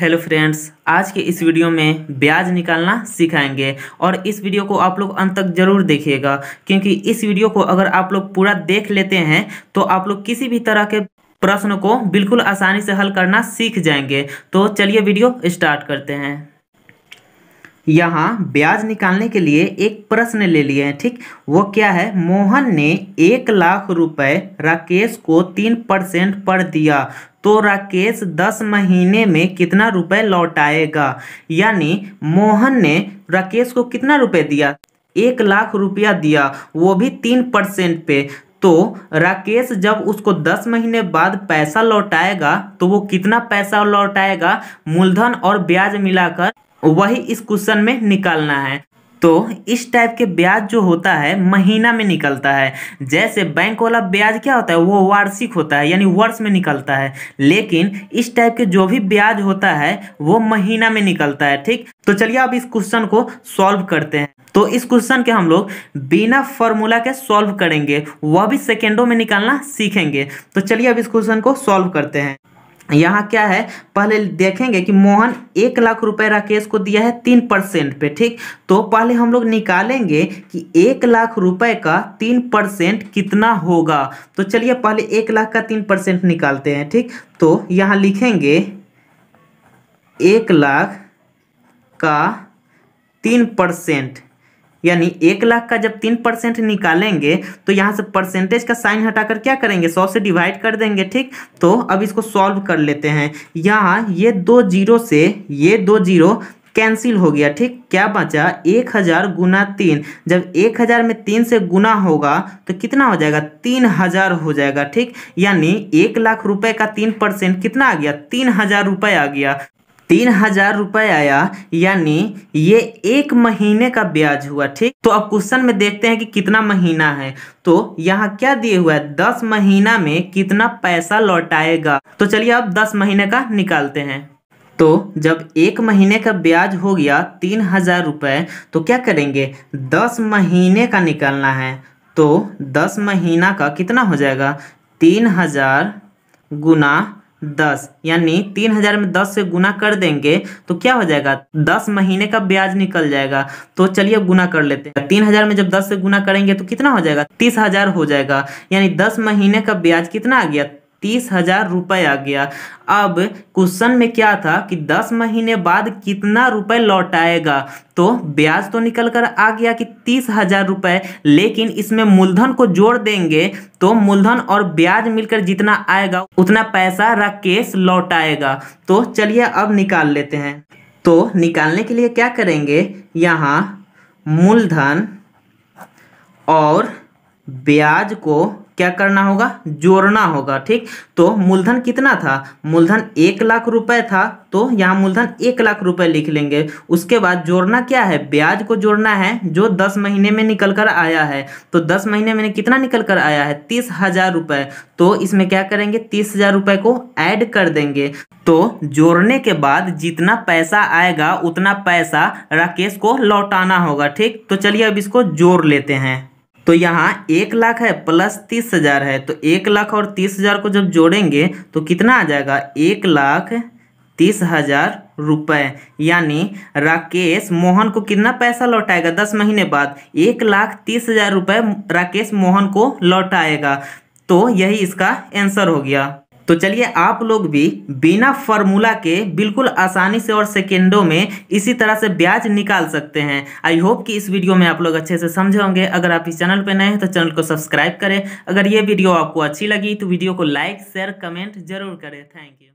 hello friends आज के इस वीडियो में ब्याज निकालना सिखाएंगे और इस वीडियो को आप लोग अंत तक जरूर देखिएगा क्योंकि इस वीडियो को अगर आप लोग पूरा देख लेते हैं तो आप लोग किसी भी तरह के प्रश्न को बिल्कुल आसानी से हल करना सीख जाएंगे तो चलिए वीडियो स्टार्ट करते हैं यहाँ ब्याज निकालने के लिए एक प्रश्न ले लिए हैं ठीक वो क्या है मोहन ने एक लाख रुपए राकेश को तीन परसेंट पर दिया तो राकेश दस महीने में कितना रुपए लौटाएगा यानी मोहन ने राकेश को कितना रुपए दिया एक लाख रुपया दिया वो भी तीन परसेंट पे तो राकेश जब उसको दस महीने बाद पैसा लौटाएगा तो वो कितना पैसा लौटाएगा मूलधन और ब्याज मिलाकर वही इस क्वेश्चन में निकालना है तो इस टाइप के ब्याज जो होता है महीना में निकलता है जैसे बैंक वाला ब्याज क्या होता है वो वार्षिक होता है यानी वर्ष में निकलता है लेकिन इस टाइप के जो भी ब्याज होता है वो महीना में निकलता है ठीक तो चलिए अब इस क्वेश्चन को सॉल्व करते हैं तो इस क्वेश्चन के हम लोग बिना फॉर्मूला के सॉल्व करेंगे वह भी सेकेंडों में निकालना सीखेंगे तो चलिए अब इस क्वेश्चन को सॉल्व करते हैं यहाँ क्या है पहले देखेंगे कि मोहन एक लाख रुपए राकेश को दिया है तीन परसेंट पे ठीक तो पहले हम लोग निकालेंगे कि एक लाख रुपए का तीन परसेंट कितना होगा तो चलिए पहले एक लाख का तीन परसेंट निकालते हैं ठीक तो यहाँ लिखेंगे एक लाख का तीन परसेंट यानी एक लाख का जब तीन परसेंट निकालेंगे तो यहाँ से परसेंटेज का साइन हटाकर क्या करेंगे सौ से डिवाइड कर देंगे ठीक तो अब इसको सॉल्व कर लेते हैं यहाँ ये दो जीरो से ये दो जीरो कैंसिल हो गया ठीक क्या बचा एक हज़ार गुना तीन जब एक हज़ार में तीन से गुना होगा तो कितना हो जाएगा तीन हज़ार हो जाएगा ठीक यानी एक लाख रुपए का तीन परसेंट कितना आ गया तीन हज़ार रुपये आ गया तीन हजार रुपये आया यानी ये एक महीने का ब्याज हुआ ठीक तो अब क्वेश्चन में देखते हैं कि कितना महीना है तो यहाँ क्या दिए हुआ है दस महीना में कितना पैसा लौटाएगा तो चलिए अब दस महीने का निकालते हैं तो जब एक महीने का ब्याज हो गया तीन हजार रुपये तो क्या करेंगे दस महीने का निकालना है तो दस महीना का कितना हो जाएगा तीन हजार गुना दस यानी तीन हजार में दस से गुना कर देंगे तो क्या हो जाएगा दस महीने का ब्याज निकल जाएगा तो चलिए गुना कर लेते हैं तीन हजार में जब दस से गुना करेंगे तो कितना हो जाएगा तीस हजार हो जाएगा यानी दस महीने का ब्याज कितना आ गया तीस हजार रुपये आ गया अब क्वेश्चन में क्या था कि दस महीने बाद कितना रुपए लौटाएगा तो ब्याज तो निकल कर आ गया कि तीस हजार रुपये लेकिन इसमें मूलधन को जोड़ देंगे तो मूलधन और ब्याज मिलकर जितना आएगा उतना पैसा राकेश लौटाएगा तो चलिए अब निकाल लेते हैं तो निकालने के लिए क्या करेंगे यहाँ मूलधन और ब्याज को क्या करना होगा जोड़ना होगा ठीक तो मूलधन कितना था मूलधन एक लाख रुपए था तो यहाँ मूलधन एक लाख रुपए लिख लेंगे उसके बाद जोड़ना क्या है ब्याज को जोड़ना है जो दस महीने में निकल कर आया है तो दस महीने में कितना निकल कर आया है तीस हजार रुपये तो इसमें क्या करेंगे तीस हजार रुपए को ऐड कर देंगे तो जोड़ने के बाद जितना पैसा आएगा उतना पैसा राकेश को लौटाना होगा ठीक तो चलिए अब इसको जोड़ लेते हैं तो यहाँ एक लाख है प्लस तीस हजार है तो एक लाख और तीस हजार को जब जोड़ेंगे तो कितना आ जाएगा एक लाख तीस हजार रुपये यानी राकेश मोहन को कितना पैसा लौटाएगा दस महीने बाद एक लाख तीस हजार रुपये राकेश मोहन को लौटाएगा तो यही इसका आंसर हो गया तो चलिए आप लोग भी बिना फॉर्मूला के बिल्कुल आसानी से और सेकेंडों में इसी तरह से ब्याज निकाल सकते हैं आई होप कि इस वीडियो में आप लोग अच्छे से समझे होंगे अगर आप इस चैनल पर नए हैं तो चैनल को सब्सक्राइब करें अगर ये वीडियो आपको अच्छी लगी तो वीडियो को लाइक शेयर कमेंट जरूर करें थैंक यू